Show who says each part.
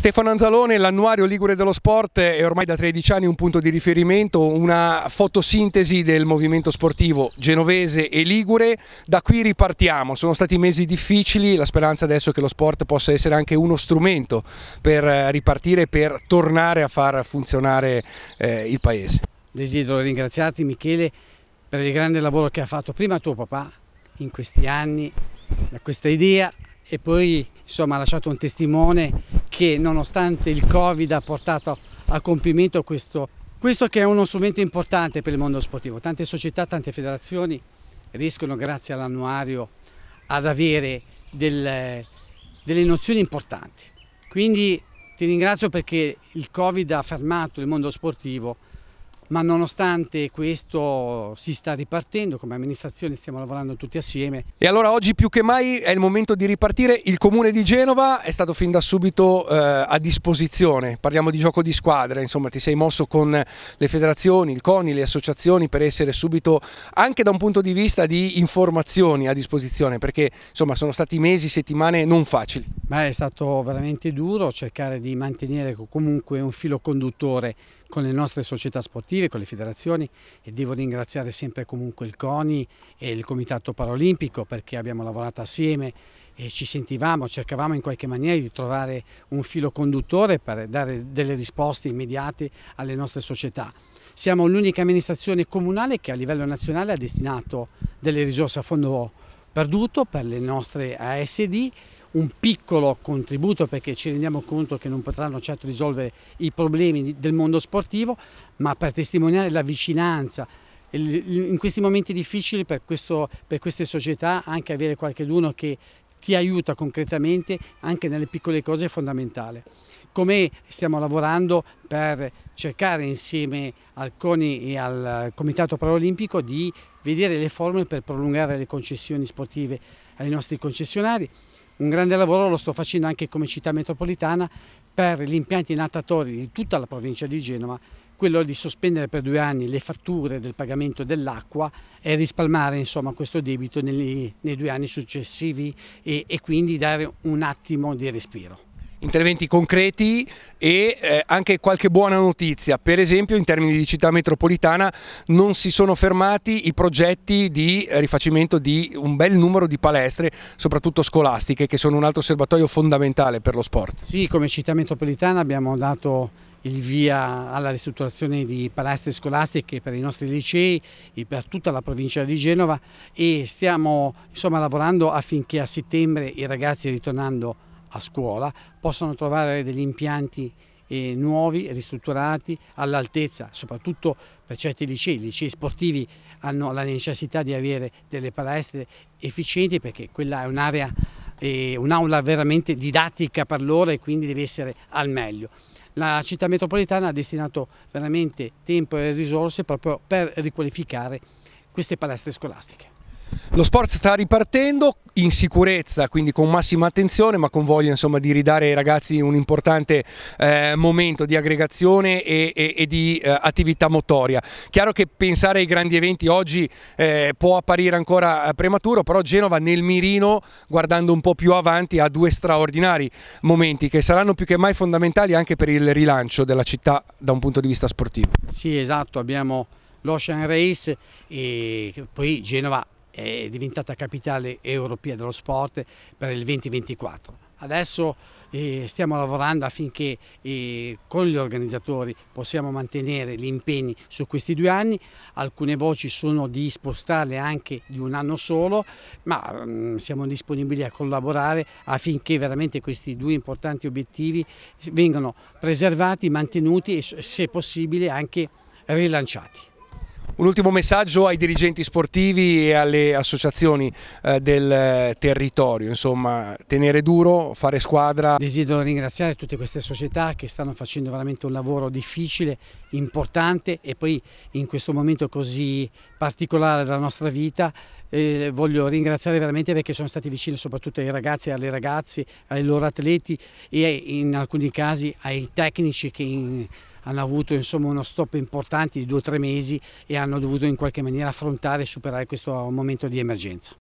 Speaker 1: Stefano Anzalone, l'annuario Ligure dello Sport è ormai da 13 anni un punto di riferimento, una fotosintesi del movimento sportivo genovese e ligure. Da qui ripartiamo, sono stati mesi difficili, la speranza adesso è che lo sport possa essere anche uno strumento per eh, ripartire, per tornare a far
Speaker 2: funzionare eh, il paese. Desidero ringraziarti Michele per il grande lavoro che ha fatto prima tuo papà in questi anni, da questa idea e poi insomma, ha lasciato un testimone che nonostante il Covid ha portato a compimento questo, questo che è uno strumento importante per il mondo sportivo. Tante società, tante federazioni riescono grazie all'annuario ad avere del, delle nozioni importanti. Quindi ti ringrazio perché il Covid ha fermato il mondo sportivo ma nonostante questo si sta ripartendo, come amministrazione stiamo lavorando tutti assieme.
Speaker 1: E allora oggi più che mai è il momento di ripartire, il Comune di Genova è stato fin da subito eh, a disposizione, parliamo di gioco di squadra, insomma ti sei mosso con le federazioni, il CONI, le associazioni per essere subito anche da un punto di vista di informazioni a disposizione, perché insomma sono stati mesi, settimane non facili.
Speaker 2: Ma è stato veramente duro cercare di mantenere comunque un filo conduttore con le nostre società sportive federative, con le federazioni e devo ringraziare sempre comunque il CONI e il Comitato Paralimpico perché abbiamo lavorato assieme e ci sentivamo, cercavamo in qualche maniera di trovare un filo conduttore per dare delle risposte immediate alle nostre società. Siamo l'unica amministrazione comunale che a livello nazionale ha destinato delle risorse a fondo perduto per le nostre ASD, un piccolo contributo perché ci rendiamo conto che non potranno certo risolvere i problemi del mondo sportivo, ma per testimoniare la vicinanza in questi momenti difficili per, questo, per queste società anche avere qualcuno che ti aiuta concretamente anche nelle piccole cose è fondamentale come stiamo lavorando per cercare insieme al CONI e al Comitato Paralimpico di vedere le forme per prolungare le concessioni sportive ai nostri concessionari. Un grande lavoro lo sto facendo anche come città metropolitana per gli impianti natatori di tutta la provincia di Genova, quello di sospendere per due anni le fatture del pagamento dell'acqua e risparmare insomma, questo debito negli, nei due anni successivi e, e quindi dare un attimo di respiro
Speaker 1: interventi concreti e eh, anche qualche buona notizia, per esempio in termini di città metropolitana non si sono fermati i progetti di eh, rifacimento di un bel numero di palestre, soprattutto scolastiche, che sono un altro serbatoio fondamentale per lo sport.
Speaker 2: Sì, come città metropolitana abbiamo dato il via alla ristrutturazione di palestre scolastiche per i nostri licei e per tutta la provincia di Genova e stiamo insomma, lavorando affinché a settembre i ragazzi ritornando a a scuola possano trovare degli impianti eh, nuovi, ristrutturati, all'altezza, soprattutto per certi licei. I licei sportivi hanno la necessità di avere delle palestre efficienti perché quella è un'area, eh, un'aula veramente didattica per loro e quindi deve essere al meglio. La città metropolitana ha destinato veramente tempo e risorse proprio per riqualificare queste palestre scolastiche.
Speaker 1: Lo sport sta ripartendo in sicurezza, quindi con massima attenzione, ma con voglia insomma, di ridare ai ragazzi un importante eh, momento di aggregazione e, e, e di eh, attività motoria. Chiaro che pensare ai grandi eventi oggi eh, può apparire ancora eh, prematuro, però Genova nel mirino, guardando un po' più avanti, ha due straordinari momenti che saranno più che mai fondamentali anche per il rilancio della città da un punto di vista sportivo.
Speaker 2: Sì, esatto, abbiamo l'Ocean Race e poi Genova è diventata capitale europea dello sport per il 2024. Adesso eh, stiamo lavorando affinché eh, con gli organizzatori possiamo mantenere gli impegni su questi due anni, alcune voci sono di spostarle anche di un anno solo, ma mh, mm, siamo disponibili a collaborare affinché veramente questi due importanti obiettivi vengano preservati, mantenuti e se possibile anche rilanciati.
Speaker 1: Un ultimo messaggio ai dirigenti sportivi e alle associazioni eh, del eh, territorio, insomma, tenere duro,
Speaker 2: fare squadra. Desidero ringraziare tutte queste società che stanno facendo veramente un lavoro difficile, importante e poi in questo momento così particolare della nostra vita eh, voglio ringraziare veramente perché sono stati vicini soprattutto ai ragazzi e alle ragazze, ai loro atleti e in alcuni casi ai tecnici che in, hanno avuto insomma, uno stop importante di due o tre mesi e hanno dovuto in qualche maniera affrontare e superare questo momento di emergenza.